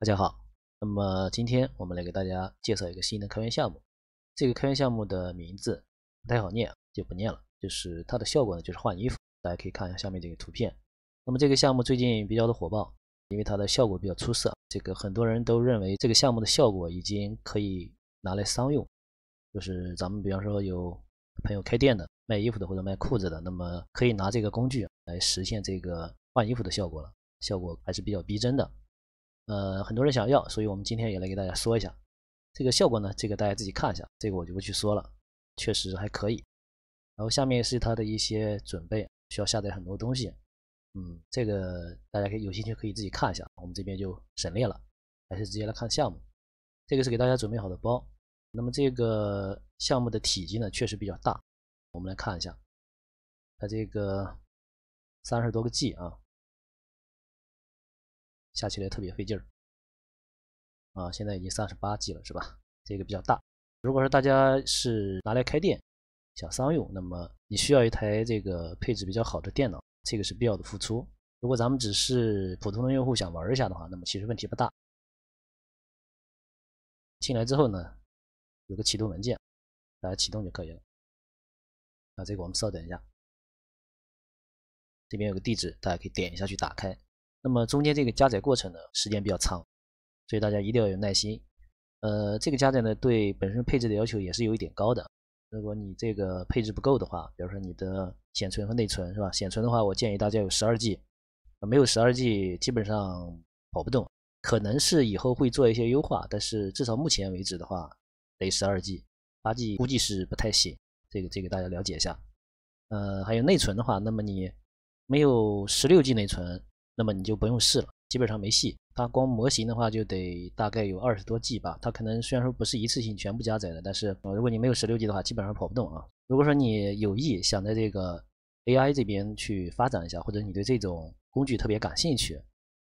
大家好，那么今天我们来给大家介绍一个新的开源项目。这个开源项目的名字不太好念，就不念了。就是它的效果呢，就是换衣服。大家可以看一下下面这个图片。那么这个项目最近比较的火爆，因为它的效果比较出色。这个很多人都认为这个项目的效果已经可以拿来商用。就是咱们比方说有朋友开店的，卖衣服的或者卖裤子的，那么可以拿这个工具来实现这个换衣服的效果了。效果还是比较逼真的。呃，很多人想要，所以我们今天也来给大家说一下这个效果呢。这个大家自己看一下，这个我就不去说了，确实还可以。然后下面是它的一些准备，需要下载很多东西。嗯，这个大家可以有兴趣可以自己看一下，我们这边就省略了，还是直接来看项目。这个是给大家准备好的包，那么这个项目的体积呢，确实比较大。我们来看一下，它这个三十多个 G 啊。下起来特别费劲儿啊！现在已经三十八 G 了，是吧？这个比较大。如果说大家是拿来开店、想商用，那么你需要一台这个配置比较好的电脑，这个是必要的付出。如果咱们只是普通的用户想玩一下的话，那么其实问题不大。进来之后呢，有个启动文件，大家启动就可以了。啊，这个我们稍等一下，这边有个地址，大家可以点一下去打开。那么中间这个加载过程呢，时间比较长，所以大家一定要有耐心。呃，这个加载呢，对本身配置的要求也是有一点高的。如果你这个配置不够的话，比如说你的显存和内存是吧？显存的话，我建议大家有 12G，没有 12G 基本上跑不动。可能是以后会做一些优化，但是至少目前为止的话，得 12G，8G 估计是不太行。这个这个大家了解一下。呃，还有内存的话，那么你没有 16G 内存。那么你就不用试了，基本上没戏。它光模型的话就得大概有二十多 G 吧，它可能虽然说不是一次性全部加载的，但是如果你没有十六 G 的话，基本上跑不动啊。如果说你有意想在这个 AI 这边去发展一下，或者你对这种工具特别感兴趣，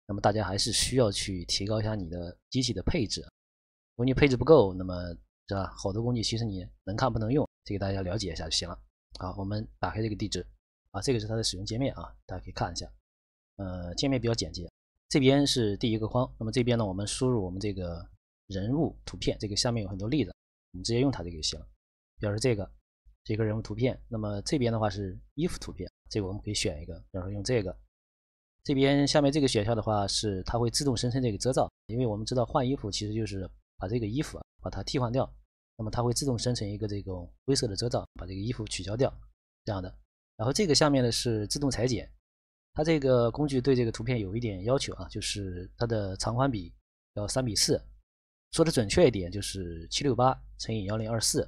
那么大家还是需要去提高一下你的机器的配置。如果你配置不够，那么是吧？好多工具其实你能看不能用，这个大家了解一下就行了。好，我们打开这个地址啊，这个是它的使用界面啊，大家可以看一下。呃，界面比较简洁。这边是第一个框，那么这边呢，我们输入我们这个人物图片。这个下面有很多例子，我们直接用它这个就行了。比如说这个这个人物图片，那么这边的话是衣服图片，这个我们可以选一个，比如说用这个。这边下面这个选项的话是它会自动生成这个遮罩，因为我们知道换衣服其实就是把这个衣服啊、把它替换掉，那么它会自动生成一个这种灰色的遮罩，把这个衣服取消掉这样的。然后这个下面呢是自动裁剪。它这个工具对这个图片有一点要求啊，就是它的长宽比要三比四，说的准确一点就是七六八乘以幺零二四。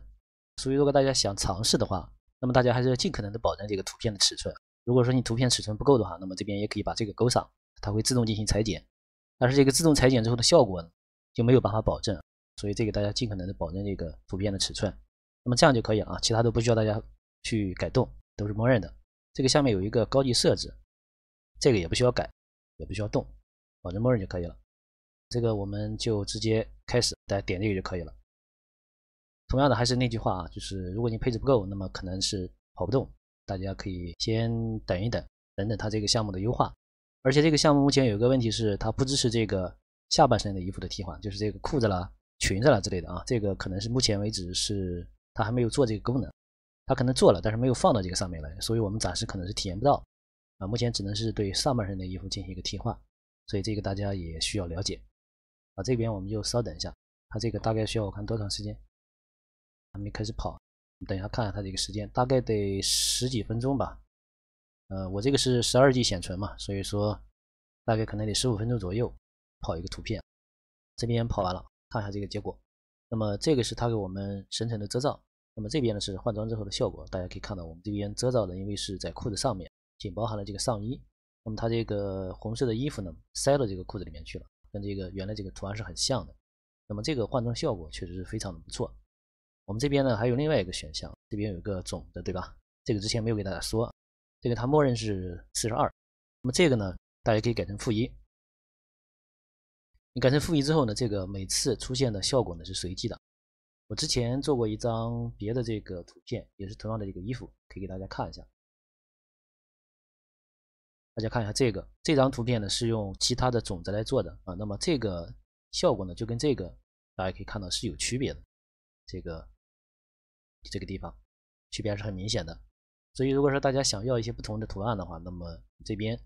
所以如果大家想尝试的话，那么大家还是要尽可能的保证这个图片的尺寸。如果说你图片尺寸不够的话，那么这边也可以把这个勾上，它会自动进行裁剪。但是这个自动裁剪之后的效果呢，就没有办法保证，所以这个大家尽可能的保证这个图片的尺寸，那么这样就可以了啊，其他都不需要大家去改动，都是默认的。这个下面有一个高级设置。这个也不需要改，也不需要动，保持默认就可以了。这个我们就直接开始，大家点这个就可以了。同样的还是那句话啊，就是如果你配置不够，那么可能是跑不动。大家可以先等一等，等等它这个项目的优化。而且这个项目目前有一个问题是，它不支持这个下半身的衣服的替换，就是这个裤子啦、裙子啦之类的啊。这个可能是目前为止是它还没有做这个功能，它可能做了，但是没有放到这个上面来，所以我们暂时可能是体验不到。啊，目前只能是对上半身的衣服进行一个替换，所以这个大家也需要了解。啊，这边我们就稍等一下，它这个大概需要我看多长时间？还没开始跑，等一下看看它这个时间，大概得十几分钟吧。呃，我这个是十二 G 显存嘛，所以说大概可能得十五分钟左右跑一个图片。这边跑完了，看一下这个结果。那么这个是它给我们生成的遮罩，那么这边呢是换装之后的效果，大家可以看到我们这边遮罩的，因为是在裤子上面。仅包含了这个上衣，那么它这个红色的衣服呢，塞到这个裤子里面去了，跟这个原来这个图案是很像的。那么这个换装效果确实是非常的不错。我们这边呢还有另外一个选项，这边有一个总的，对吧？这个之前没有给大家说，这个它默认是四十二，那么这个呢，大家可以改成负一。你改成负一之后呢，这个每次出现的效果呢是随机的。我之前做过一张别的这个图片，也是同样的这个衣服，可以给大家看一下。大家看一下这个这张图片呢，是用其他的种子来做的啊。那么这个效果呢，就跟这个大家可以看到是有区别的。这个这个地方区别还是很明显的。所以如果说大家想要一些不同的图案的话，那么这边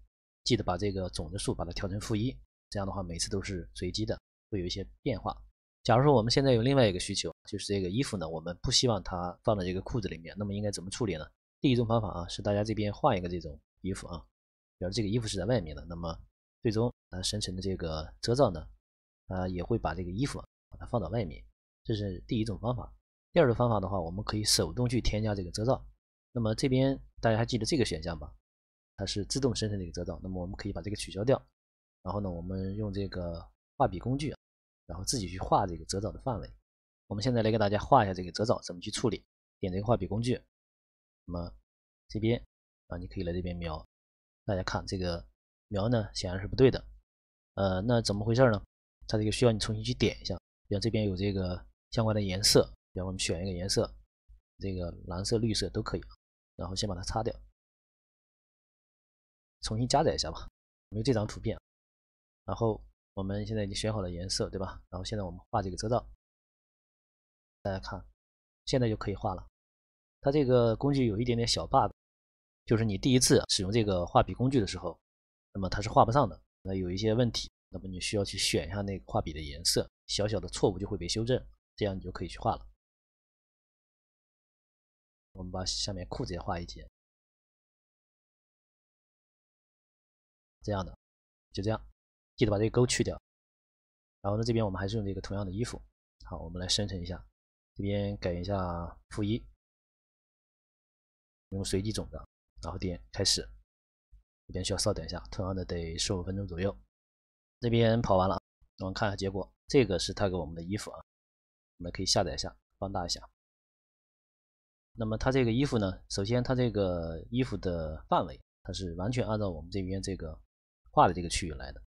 记得把这个种子数把它调成负一，这样的话每次都是随机的，会有一些变化。假如说我们现在有另外一个需求，就是这个衣服呢，我们不希望它放在这个裤子里面，那么应该怎么处理呢？第一种方法啊，是大家这边换一个这种衣服啊。比如这个衣服是在外面的，那么最终它生成的这个遮罩呢，啊也会把这个衣服把它放到外面，这是第一种方法。第二种方法的话，我们可以手动去添加这个遮罩。那么这边大家还记得这个选项吧？它是自动生成的一个遮罩，那么我们可以把这个取消掉。然后呢，我们用这个画笔工具然后自己去画这个遮罩的范围。我们现在来给大家画一下这个遮罩怎么去处理。点这个画笔工具，那么这边啊，你可以来这边描。大家看这个描呢，显然是不对的。呃，那怎么回事呢？它这个需要你重新去点一下。比如这边有这个相关的颜色，比如我们选一个颜色，这个蓝色、绿色都可以。然后先把它擦掉，重新加载一下吧。我们这张图片，然后我们现在已经选好了颜色，对吧？然后现在我们画这个遮罩。大家看，现在就可以画了。它这个工具有一点点小 bug。就是你第一次使用这个画笔工具的时候，那么它是画不上的，那有一些问题，那么你需要去选一下那个画笔的颜色，小小的错误就会被修正，这样你就可以去画了。我们把下面裤子也画一截，这样的，就这样，记得把这个勾去掉。然后呢，这边我们还是用这个同样的衣服，好，我们来生成一下，这边改一下负一，用随机种子。然后点开始，这边需要稍等一下，同样的得十五分钟左右。这边跑完了，我们看一下结果。这个是他给我们的衣服啊，我们可以下载一下，放大一下。那么他这个衣服呢，首先他这个衣服的范围，它是完全按照我们这边这个画的这个区域来的，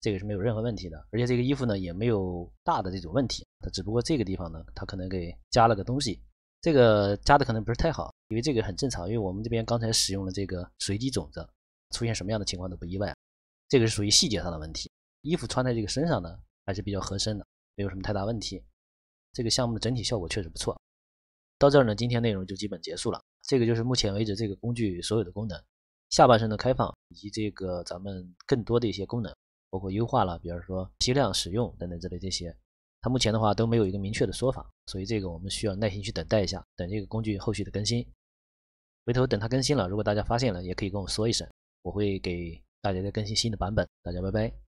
这个是没有任何问题的。而且这个衣服呢，也没有大的这种问题，它只不过这个地方呢，它可能给加了个东西。这个加的可能不是太好，因为这个很正常，因为我们这边刚才使用了这个随机种子，出现什么样的情况都不意外。这个是属于细节上的问题。衣服穿在这个身上呢，还是比较合身的，没有什么太大问题。这个项目的整体效果确实不错。到这儿呢，今天内容就基本结束了。这个就是目前为止这个工具所有的功能，下半身的开放以及这个咱们更多的一些功能，包括优化了，比方说批量使用等等之类这些。它目前的话都没有一个明确的说法，所以这个我们需要耐心去等待一下，等这个工具后续的更新。回头等它更新了，如果大家发现了，也可以跟我说一声，我会给大家再更新新的版本。大家拜拜。